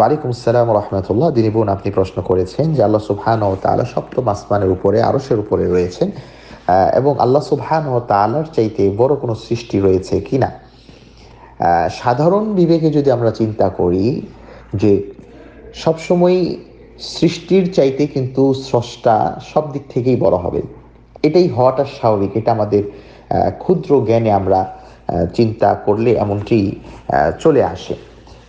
ওয়ালাইকুম সালাম রহমতুল্লাহ দিনী বোন আপনি প্রশ্ন করেছেন যে আল্লাহ সুবহান ও তালা সপ্তম আসমানের উপরে আরসের উপরে রয়েছেন এবং আল্লাহ সুবহান ও তালার চাইতে বড় কোনো সৃষ্টি রয়েছে কি না সাধারণ বিবেকে যদি আমরা চিন্তা করি যে সবসময় সৃষ্টির চাইতে কিন্তু স্রষ্টা সব দিক থেকেই বড় হবে এটাই হওয়াটা স্বাভাবিক এটা আমাদের ক্ষুদ্র জ্ঞানে আমরা চিন্তা করলে এমনটি চলে আসে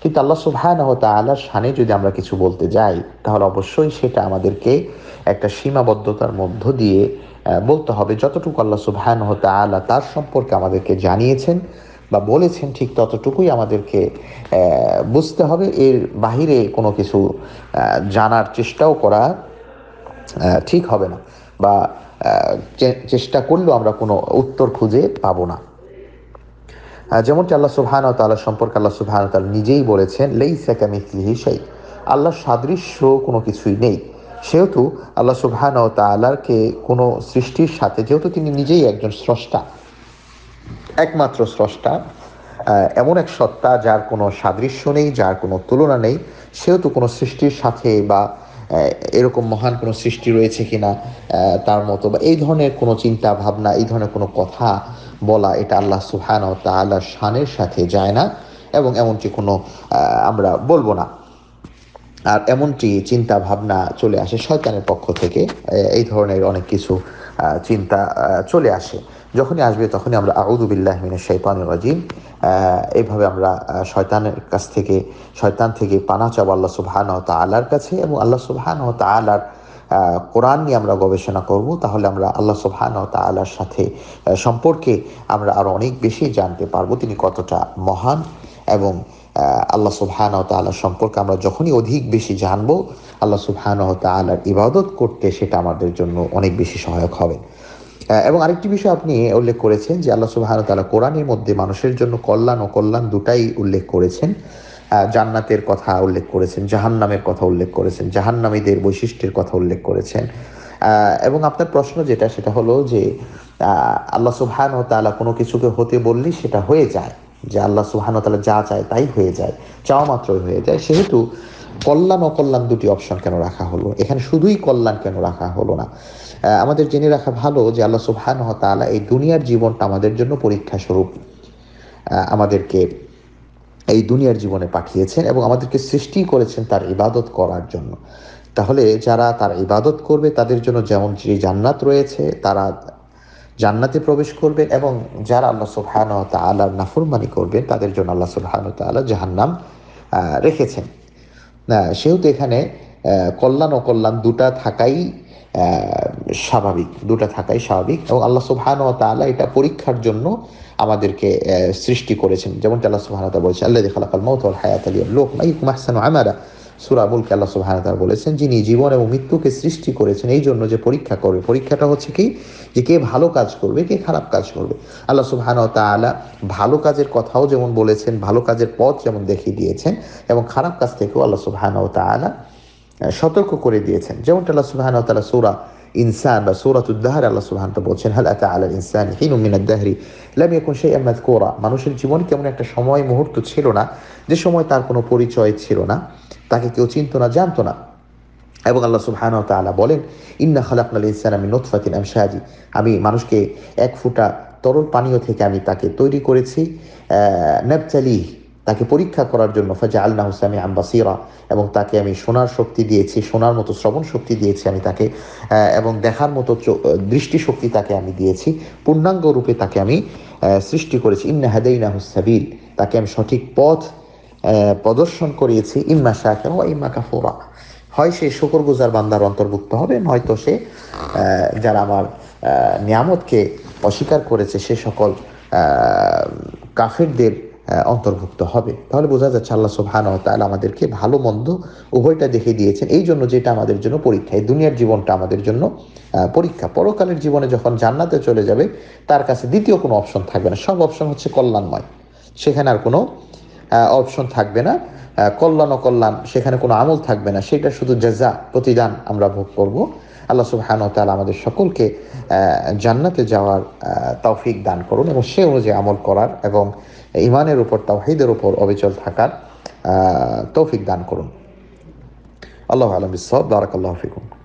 কিন্তু আল্লাহ সুবহানাহ তাআলার শানে যদি আমরা কিছু বলতে যাই তাহলে অবশ্যই সেটা আমাদেরকে একটা সীমাবদ্ধতার মধ্য দিয়ে বলতে হবে যতটুকু আল্লাহ সুবহানাহ তাআলা তার সম্পর্কে আমাদেরকে জানিয়েছেন বা বলেছেন ঠিক ততটুকুই আমাদেরকে বুঝতে হবে এর বাহিরে কোনো কিছু জানার চেষ্টাও করা ঠিক হবে না বা চেষ্টা করলেও আমরা কোনো উত্তর খুঁজে পাবো না যেমনটি আল্লাহ সুহান তাল্লাহ সম্পর্কে আল্লাহ সুহান তাল নিজেই বলেছেন লেই স্যাকামিথলিহি সেই আল্লাহর সাদৃশ্য কোনো কিছুই নেই সেহেতু আল্লাহ সুহান ও তাল্লাহকে কোনো সৃষ্টির সাথে যেহেতু তিনি নিজেই একজন স্রষ্টা একমাত্র স্রষ্টা এমন এক সত্তা যার কোনো সাদৃশ্য নেই যার কোনো তুলনা নেই সেহেতু কোনো সৃষ্টির সাথে বা এরকম মহান কোনো সৃষ্টি রয়েছে কি না তার মতো বা এই ধরনের কোনো চিন্তা ভাবনা এই ধরনের কোনো কথা বলা এটা আল্লাহ সুহান ও তালা শানের সাথে যায় না এবং এমনটি কোনো আমরা বলবো না আর এমনটি চিন্তা ভাবনা চলে আসে শয়তানের পক্ষ থেকে এই ধরনের অনেক কিছু চিন্তা চলে আসে যখনই আসবে তখনই আমরা আউদুবিল্লাহ মিনের শৈতানুর রাজিম এইভাবে আমরা শয়তানের কাছ থেকে শয়তান থেকে পানা চাব আল্লাহ সুবহান ও আল্লাহর কাছে এবং আল্লাহ সুবহান ও তালার কোরআন নিয়ে আমরা গবেষণা করব তাহলে আমরা আল্লাহ তা তালার সাথে সম্পর্কে আমরা আরও অনেক বেশি জানতে পারবো তিনি কতটা মহান এবং আল্লাহ সুবহান তাল্লাহ সম্পর্কে আমরা যখনই অধিক বেশি জানবো আল্লাহ সুবহান তাল্লাহর ইবাদত করতে সেটা আমাদের জন্য অনেক বেশি সহায়ক হবে এবং আরেকটি বিষয় আপনি উল্লেখ করেছেন যে আল্লাহ সুবাহ তালা কোরআনের মধ্যে মানুষের জন্য কল্যাণ ও কল্যাণ দুটাই উল্লেখ করেছেন জান্নাতের কথা উল্লেখ করেছেন জাহান্নামের কথা উল্লেখ করেছেন জাহান্নামীদের বৈশিষ্ট্যের কথা উল্লেখ করেছেন এবং আপনার প্রশ্ন যেটা সেটা হলো যে আল্লাহ সুহান ও তালা কোনো কিছুকে হতে বললেই সেটা হয়ে যায় যে আল্লাহ সুহান ও তালা যা চায় তাই হয়ে যায় চাওয়া মাত্রই হয়ে যায় সেহেতু কল্যাণ অকল্যাণ দুটি অপশন কেন রাখা হলো এখানে শুধুই কল্যাণ কেন রাখা হলো না আমাদের জেনে রাখা ভালো যে আল্লাহ ও তালা এই দুনিয়ার জীবনটা আমাদের জন্য পরীক্ষা স্বরূপ আমাদেরকে এই দুনিয়ার জীবনে পাঠিয়েছেন এবং আমাদেরকে সৃষ্টি করেছেন তার ইবাদত করার জন্য তাহলে যারা তার ইবাদত করবে তাদের জন্য যেমন যে জান্নাত রয়েছে তারা জান্নাতে প্রবেশ করবেন এবং যারা আল্লাহ সুলহান তাল্লাহ নাফরমানি করবেন তাদের জন্য আল্লাহ সুলহান তাল্লাহ জাহান্নাম রেখেছেন সেহেতু এখানে কল্যাণ অকল্যাণ দুটা থাকাই স্বাভাবিক দুটা থাকাই স্বাভাবিক এবং আল্লাহ সুবহান ও তালা এটা পরীক্ষার জন্য আমাদেরকে সৃষ্টি করেছেন যেমন আল্লাহ সুবহান বলেছেন আল্লাহ খালাকাল মত হায়াত আলী লোক মাই মাহসান আমারা সুরাবুলকে আল্লাহ সুবহান বলেছেন যিনি জীবন এবং মৃত্যুকে সৃষ্টি করেছেন এই জন্য যে পরীক্ষা করবে পরীক্ষাটা হচ্ছে কি যে কে ভালো কাজ করবে কে খারাপ কাজ করবে আল্লাহ সুবহান তালা ভালো কাজের কথাও যেমন বলেছেন ভালো কাজের পথ যেমন দেখিয়ে দিয়েছেন এবং খারাপ কাজ থেকেও আল্লাহ সুবহান তালা সতর্ক করে দিয়েছেন যেমন আল্লাহ সুবহান তালা সুরা ইনসান বা সৌরাতুল দাহার আল্লাহ সুবাহান্ত বলছেন হাল আতা আল ইনসান হিনু মিনাদ দাহরি লাম এখন সেই আহমাদ কোরা মানুষের জীবনে কেমন একটা সময় মুহূর্ত ছিল না যে সময় তার কোনো পরিচয় ছিল না তাকে কেউ চিনত না জানতো না এবং আল্লাহ সুবহান তালা বলেন ইন্না খালাকাল ইনসান আমি নোতফাতিন আমশাহাজি আমি মানুষকে এক ফুটা তরল পানীয় থেকে আমি তাকে তৈরি করেছি ন্যাপচালি তাকে পরীক্ষা করার জন্য ফাজা আল্লাহ হুসামি আম্বাসিরা এবং তাকে আমি শোনার শক্তি দিয়েছি শোনার মতো শ্রবণ শক্তি দিয়েছি আমি তাকে এবং দেখার মতো দৃষ্টিশক্তি তাকে আমি দিয়েছি পূর্ণাঙ্গ রূপে তাকে আমি সৃষ্টি করেছি ইন্না হাদাইনা হুসাবিল তাকে আমি সঠিক পথ প্রদর্শন করিয়েছি ইম্মা শাহ ইম্মা কাফোরা হয় সে শুকর গুজার বান্দার অন্তর্ভুক্ত হবে নয়তো সে যারা আমার নিয়ামতকে অস্বীকার করেছে সে সকল কাফেরদের অন্তর্ভুক্ত হবে তাহলে বোঝা যাচ্ছে আল্লাহ সোহান তাহলে আমাদেরকে ভালো মন্দ উভয়টা দেখে দিয়েছেন এই জন্য যেটা আমাদের জন্য পরীক্ষা এই দুনিয়ার জীবনটা আমাদের জন্য পরীক্ষা পরকালের জীবনে যখন জান্নাতে চলে যাবে তার কাছে দ্বিতীয় কোনো অপশন থাকবে না সব অপশন হচ্ছে কল্যাণময় সেখানে আর কোনো অপশন থাকবে না কল্যাণ অকল্যাণ সেখানে কোনো আমল থাকবে না সেটা শুধু যা প্রতিদান আমরা ভোগ করবো আল্লাহ সুবহান তাল আমাদের সকলকে জান্নাতে যাওয়ার তৌফিক দান করুন এবং সে অনুযায়ী আমল করার এবং ইমানের উপর তাওহিদের উপর অবিচল থাকার তৌফিক দান করুন আল্লাহ আলম ইসব দারাক আল্লাহ